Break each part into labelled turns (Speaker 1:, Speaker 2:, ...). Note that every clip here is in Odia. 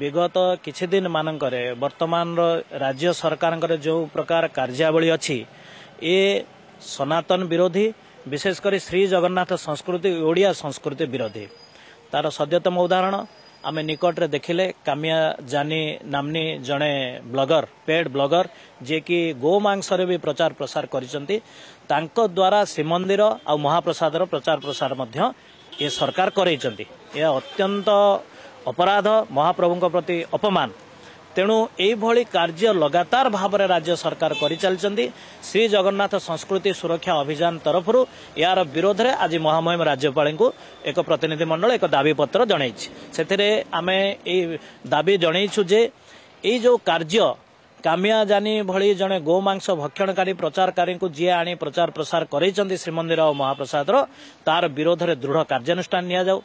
Speaker 1: ବିଗତ କିଛି ଦିନ ମାନଙ୍କରେ ବର୍ତ୍ତମାନର ରାଜ୍ୟ ସରକାରଙ୍କର ଯେଉଁ ପ୍ରକାର କାର୍ଯ୍ୟାବଳୀ ଅଛି ଏ ସନାତନ ବିରୋଧୀ ବିଶେଷ କରି ଶ୍ରୀ ଜଗନ୍ନାଥ ସଂସ୍କୃତି ଓଡ଼ିଆ ସଂସ୍କୃତି ବିରୋଧୀ ତାର ସଦ୍ୟତମ ଉଦାହରଣ ଆମେ ନିକଟରେ ଦେଖିଲେ କାମିଆ ଜାନି ନାମ୍ନି ଜଣେ ବ୍ଲଗର ପେଡ୍ ବ୍ଲଗର ଯିଏକି ଗୋମାଂସରେ ବି ପ୍ରଚାର ପ୍ରସାର କରିଛନ୍ତି ତାଙ୍କ ଦ୍ୱାରା ଶ୍ରୀମନ୍ଦିର ଆଉ ମହାପ୍ରସାଦର ପ୍ରଚାର ପ୍ରସାର ମଧ୍ୟ ଏ ସରକାର କରେଇଛନ୍ତି ଏହା ଅତ୍ୟନ୍ତ ଅପରାଧ ମହାପ୍ରଭୁଙ୍କ ପ୍ରତି ଅପମାନ ତେଣୁ ଏଇଭଳି କାର୍ଯ୍ୟ ଲଗାତାର ଭାବରେ ରାଜ୍ୟ ସରକାର କରିଚାଲିଛନ୍ତି ଶ୍ରୀଜଗନ୍ନାଥ ସଂସ୍କୃତି ସୁରକ୍ଷା ଅଭିଯାନ ତରଫରୁ ଏହାର ବିରୋଧରେ ଆଜି ମହାମହିମ ରାଜ୍ୟପାଳଙ୍କୁ ଏକ ପ୍ରତିନିଧି ମଣ୍ଡଳ ଏକ ଦାବିପତ୍ର ଜଣାଇଛି ସେଥିରେ ଆମେ ଏଇ ଦାବି ଜଣାଇଛୁ ଯେ ଏଇ ଯେଉଁ କାର୍ଯ୍ୟ କାମିଆ ଜାନୀ ଭଳି ଜଣେ ଗୋମାଂସ ଭକ୍ଷଣକାରୀ ପ୍ରଚାରକାରୀଙ୍କୁ ଯିଏ ଆଣି ପ୍ରଚାର ପ୍ରସାର କରାଇଛନ୍ତି ଶ୍ରୀମନ୍ଦିର ଓ ମହାପ୍ରସାଦର ତାର ବିରୋଧରେ ଦୃଢ଼ କାର୍ଯ୍ୟାନୁଷ୍ଠାନ ନିଆଯାଉ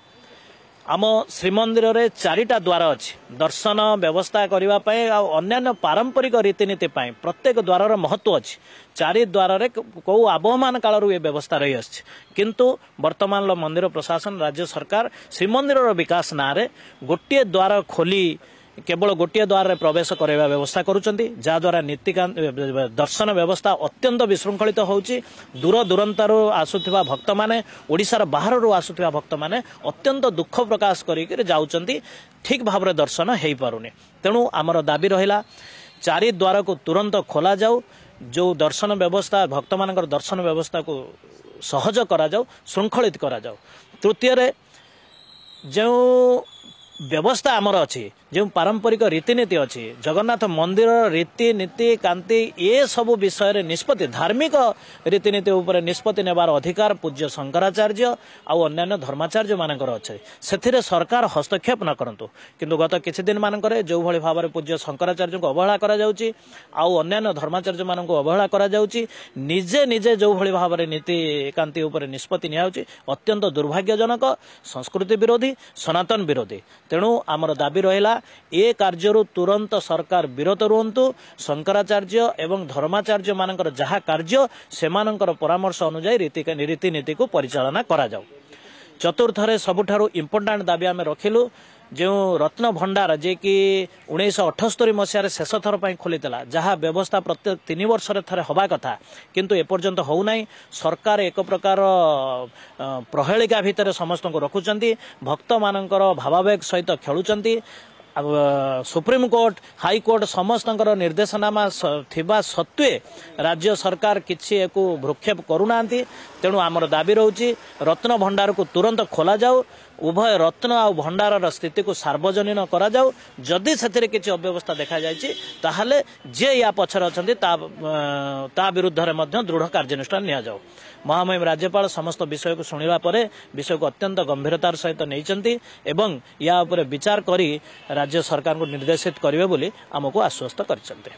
Speaker 1: ଆମ ଶ୍ରୀମନ୍ଦିରରେ ଚାରିଟା ଦ୍ୱାର ଅଛି ଦର୍ଶନ ବ୍ୟବସ୍ଥା କରିବା ପାଇଁ ଆଉ ଅନ୍ୟାନ୍ୟ ପାରମ୍ପରିକ ରୀତିନୀତି ପାଇଁ ପ୍ରତ୍ୟେକ ଦ୍ୱାରର ମହତ୍ଵ ଅଛି ଚାରି ଦ୍ୱାରରେ କେଉଁ ଆବହମାନ କାଳରୁ ଏ ବ୍ୟବସ୍ଥା ରହିଆସିଛି କିନ୍ତୁ ବର୍ତ୍ତମାନର ମନ୍ଦିର ପ୍ରଶାସନ ରାଜ୍ୟ ସରକାର ଶ୍ରୀମନ୍ଦିରର ବିକାଶ ନାଁରେ ଗୋଟିଏ ଦ୍ୱାର ଖୋଲି କେବଳ ଗୋଟିଏ ଦ୍ୱାରରେ ପ୍ରବେଶ କରାଇବା ବ୍ୟବସ୍ଥା କରୁଛନ୍ତି ଯାହାଦ୍ୱାରା ନୀତିକାନ୍ତ ଦର୍ଶନ ବ୍ୟବସ୍ଥା ଅତ୍ୟନ୍ତ ବିଶୃଙ୍ଖଳିତ ହେଉଛି ଦୂରଦୂରାନ୍ତରୁ ଆସୁଥିବା ଭକ୍ତମାନେ ଓଡ଼ିଶାର ବାହାରରୁ ଆସୁଥିବା ଭକ୍ତମାନେ ଅତ୍ୟନ୍ତ ଦୁଃଖ ପ୍ରକାଶ କରିକିରି ଯାଉଛନ୍ତି ଠିକ୍ ଭାବରେ ଦର୍ଶନ ହୋଇପାରୁନି ତେଣୁ ଆମର ଦାବି ରହିଲା ଚାରି ଦ୍ୱାରକୁ ତୁରନ୍ତ ଖୋଲାଯାଉ ଯେଉଁ ଦର୍ଶନ ବ୍ୟବସ୍ଥା ଭକ୍ତମାନଙ୍କର ଦର୍ଶନ ବ୍ୟବସ୍ଥାକୁ ସହଜ କରାଯାଉ ଶୃଙ୍ଖଳିତ କରାଯାଉ ତୃତୀୟରେ ଯେଉଁ ବ୍ୟବସ୍ଥା ଆମର ଅଛି ଯେଉଁ ପାରମ୍ପରିକ ରୀତିନୀତି ଅଛି ଜଗନ୍ନାଥ ମନ୍ଦିରର ରୀତିନୀତି କାନ୍ତି ଏସବୁ ବିଷୟରେ ନିଷ୍ପତ୍ତି ଧାର୍ମିକ ରୀତିନୀତି ଉପରେ ନିଷ୍ପତ୍ତି ନେବାର ଅଧିକାର ପୂଜ୍ୟ ଶଙ୍କରାଚାର୍ଯ୍ୟ ଆଉ ଅନ୍ୟାନ୍ୟ ଧର୍ମାଚାର୍ଯ୍ୟମାନଙ୍କର ଅଛି ସେଥିରେ ସରକାର ହସ୍ତକ୍ଷେପ ନ କରନ୍ତୁ କିନ୍ତୁ ଗତ କିଛି ଦିନମାନଙ୍କରେ ଯେଉଁଭଳି ଭାବରେ ପୂଜ୍ୟ ଶଙ୍କରାଚାର୍ଯ୍ୟଙ୍କୁ ଅବହେଳା କରାଯାଉଛି ଆଉ ଅନ୍ୟାନ୍ୟ ଧର୍ମାଚାର୍ଯ୍ୟମାନଙ୍କୁ ଅବହେଳା କରାଯାଉଛି ନିଜେ ନିଜେ ଯେଉଁଭଳି ଭାବରେ ନୀତିକାନ୍ତି ଉପରେ ନିଷ୍ପତ୍ତି ନିଆଯାଉଛି ଅତ୍ୟନ୍ତ ଦୁର୍ଭାଗ୍ୟଜନକ ସଂସ୍କୃତି ବିରୋଧୀ ସନାତନ ବିରୋଧୀ ତେଣୁ ଆମର ଦାବି ରହିଲା ଏ କାର୍ଯ୍ୟରୁ ତୁରନ୍ତ ସରକାର ବିରତ ରୁହନ୍ତୁ ଶଙ୍କରାଚାର୍ଯ୍ୟ ଏବଂ ଧର୍ମାଚାର୍ଯ୍ୟମାନଙ୍କର ଯାହା କାର୍ଯ୍ୟ ସେମାନଙ୍କର ପରାମର୍ଶ ଅନୁଯାୟୀ ରୀତିନୀତିକୁ ପରିଚାଳନା କରାଯାଉ ଚତୁର୍ଥରେ ସବୁଠାରୁ ଇମ୍ପୋର୍ଟାଣ୍ଟ ଦାବି ଆମେ ରଖିଲୁ ଯେଉଁ ରତ୍ନଭଣ୍ଡାର ଯିଏକି ଉଣେଇଶହ ଅଠସ୍ତରୀ ମସିହାରେ ଶେଷ ଥର ପାଇଁ ଖୋଲିଥିଲା ଯାହା ବ୍ୟବସ୍ଥା ପ୍ରତ୍ୟେକ ତିନି ବର୍ଷରେ ଥରେ ହେବା କଥା କିନ୍ତୁ ଏପର୍ଯ୍ୟନ୍ତ ହେଉନାହିଁ ସରକାର ଏକ ପ୍ରକାର ପ୍ରହେଳିକା ଭିତରେ ସମସ୍ତଙ୍କୁ ରଖୁଛନ୍ତି ଭକ୍ତମାନଙ୍କର ଭାବାବେଗ ସହିତ ଖେଳୁଛନ୍ତି ସୁପ୍ରିମକୋର୍ଟ ହାଇକୋର୍ଟ ସମସ୍ତଙ୍କର ନିର୍ଦ୍ଦେଶନାମା ଥିବା ସତ୍ତ୍ୱେ ରାଜ୍ୟ ସରକାର କିଛି ଏହାକୁ ଭୃକ୍ଷେପ କରୁନାହାନ୍ତି ତେଣୁ ଆମର ଦାବି ରହୁଛି ରତ୍ନ ଭଣ୍ଡାରକୁ ତୁରନ୍ତ ଖୋଲାଯାଉ ଉଭୟ ରତ୍ନ ଆଉ ଭଣ୍ଡାରର ସ୍ଥିତିକୁ ସାର୍ବଜନୀନ କରାଯାଉ ଯଦି ସେଥିରେ କିଛି ଅବ୍ୟବସ୍ଥା ଦେଖାଯାଇଛି ତାହେଲେ ଯିଏ ୟା ପଛରେ ଅଛନ୍ତି ତା ବିରୁଦ୍ଧରେ ମଧ୍ୟ ଦୃଢ଼ କାର୍ଯ୍ୟାନୁଷ୍ଠାନ ନିଆଯାଉ ମହାମହିମ ରାଜ୍ୟପାଳ ସମସ୍ତ ବିଷୟକୁ ଶୁଣିବା ପରେ ବିଷୟକୁ ଅତ୍ୟନ୍ତ ଗମ୍ଭୀରତାର ସହିତ ନେଇଛନ୍ତି ଏବଂ ୟା ଉପରେ ବିଚାର କରି राज्य सरकार को निर्देशित गरे आमको आश्वस्त गरिन्छ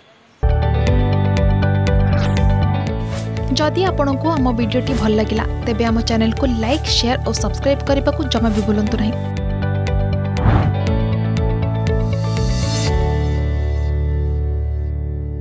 Speaker 1: आपण को आम भिडी भल लगा तेब चेल को लाइक सेयार और सब्सक्राइब करने को जमा भी बुलां नहीं